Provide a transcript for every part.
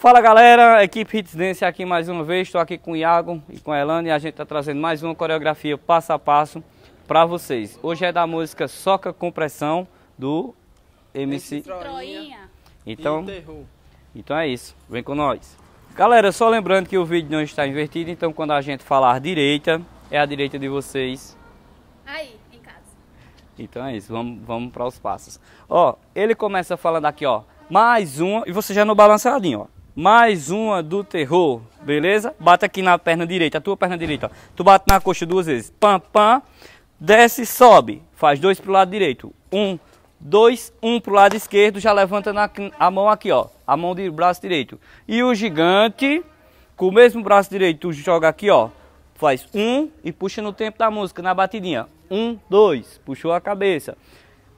Fala galera, equipe Hits Dance aqui mais uma vez, estou aqui com o Iago e com a Elane e a gente está trazendo mais uma coreografia passo a passo para vocês. Hoje é da música Soca Compressão do MC Troinha. Então, então é isso, vem com nós. Galera, só lembrando que o vídeo não está invertido, então quando a gente falar direita, é a direita de vocês. Aí, em casa. Então é isso, vamos, vamos para os passos. Ó, ele começa falando aqui, ó, mais uma, e você já no balançadinho, ó mais uma do terror, beleza? Bate aqui na perna direita, a tua perna direita, ó. Tu bate na coxa duas vezes, pam, pam, desce, sobe, faz dois pro lado direito, um, dois, um pro lado esquerdo, já levanta na, a mão aqui, ó, a mão do braço direito. E o gigante, com o mesmo braço direito, tu joga aqui, ó, faz um e puxa no tempo da música, na batidinha, um, dois, puxou a cabeça.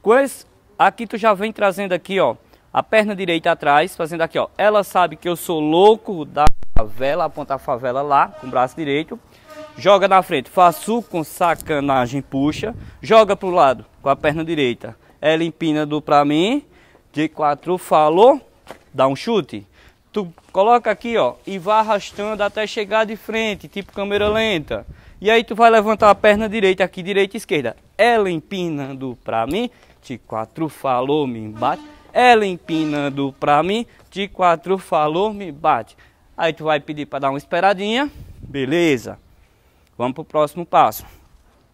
Com esse, aqui tu já vem trazendo aqui, ó, a perna direita atrás, fazendo aqui, ó. Ela sabe que eu sou louco da favela, aponta a favela lá, com o braço direito. Joga na frente, faço com sacanagem, puxa. Joga pro lado, com a perna direita. Ela é empina do pra mim. De quatro, falou. Dá um chute. Tu coloca aqui, ó, e vai arrastando até chegar de frente, tipo câmera lenta. E aí tu vai levantar a perna direita aqui, direita e esquerda. Ela é empinando pra mim. De quatro, falou, me bate ela empinando pra mim, de quatro falou, me bate. Aí tu vai pedir para dar uma esperadinha, beleza. Vamos pro próximo passo.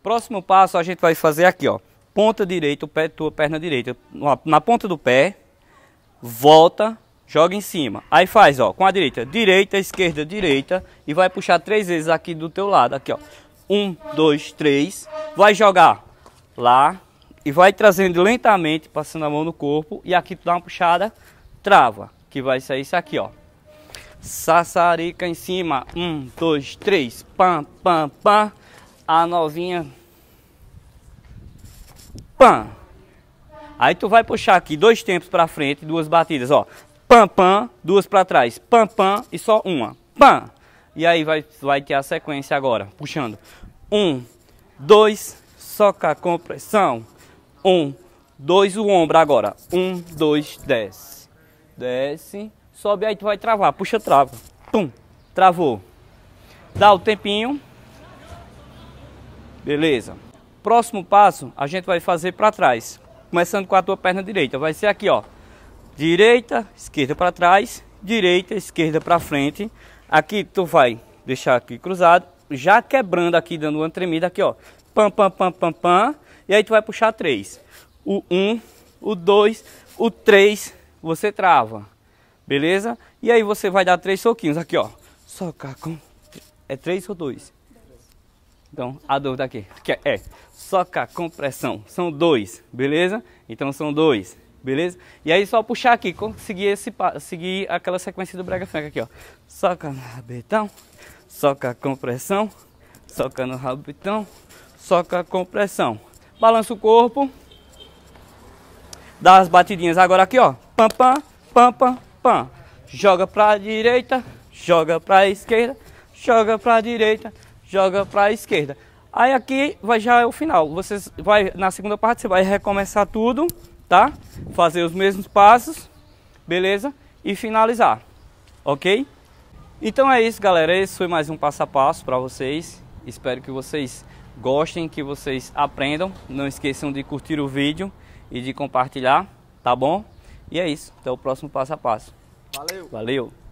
Próximo passo a gente vai fazer aqui, ó. Ponta direita, o pé, tua perna direita, na ponta do pé, volta, joga em cima. Aí faz, ó, com a direita, direita, esquerda, direita e vai puxar três vezes aqui do teu lado, aqui, ó. Um, dois, três. Vai jogar lá, e vai trazendo lentamente, passando a mão no corpo e aqui tu dá uma puxada, trava, que vai sair isso aqui, ó. Sassarica em cima, um, dois, três, pam, pam, pam, a novinha, pam. Aí tu vai puxar aqui dois tempos para frente, duas batidas, ó, pam, pam, duas para trás, pam, pam e só uma, pam. E aí vai, vai ter a sequência agora, puxando, um, dois, soca a compressão, um, dois, o ombro agora. Um, dois, desce. Desce, sobe, aí tu vai travar. Puxa, trava. Pum, travou. Dá o tempinho. Beleza. Próximo passo, a gente vai fazer para trás. Começando com a tua perna direita. Vai ser aqui, ó. Direita, esquerda para trás. Direita, esquerda para frente. Aqui tu vai deixar aqui cruzado. Já quebrando aqui, dando uma tremida aqui, ó. Pam, pam, pam, pam, pam. E aí tu vai puxar três. O um, o dois, o três, você trava. Beleza? E aí você vai dar três soquinhos aqui, ó. Socar com... É três ou dois? Então, a dúvida aqui que é soca com pressão. São dois, beleza? Então são dois, beleza? E aí só puxar aqui, conseguir esse seguir aquela sequência do brega franca aqui, ó. Soca no rabetão, soca com pressão, soca no rabetão, soca com pressão balança o corpo, dá as batidinhas. Agora aqui, ó, pam, pam, pam, pam, pam. Joga pra direita, joga pra esquerda, joga pra direita, joga pra esquerda. Aí aqui vai já é o final. Você vai na segunda parte, você vai recomeçar tudo, tá? Fazer os mesmos passos, beleza? E finalizar, ok? Então é isso, galera. Esse foi mais um passo a passo para vocês. Espero que vocês gostem, que vocês aprendam. Não esqueçam de curtir o vídeo e de compartilhar, tá bom? E é isso. Até o próximo passo a passo. Valeu. Valeu.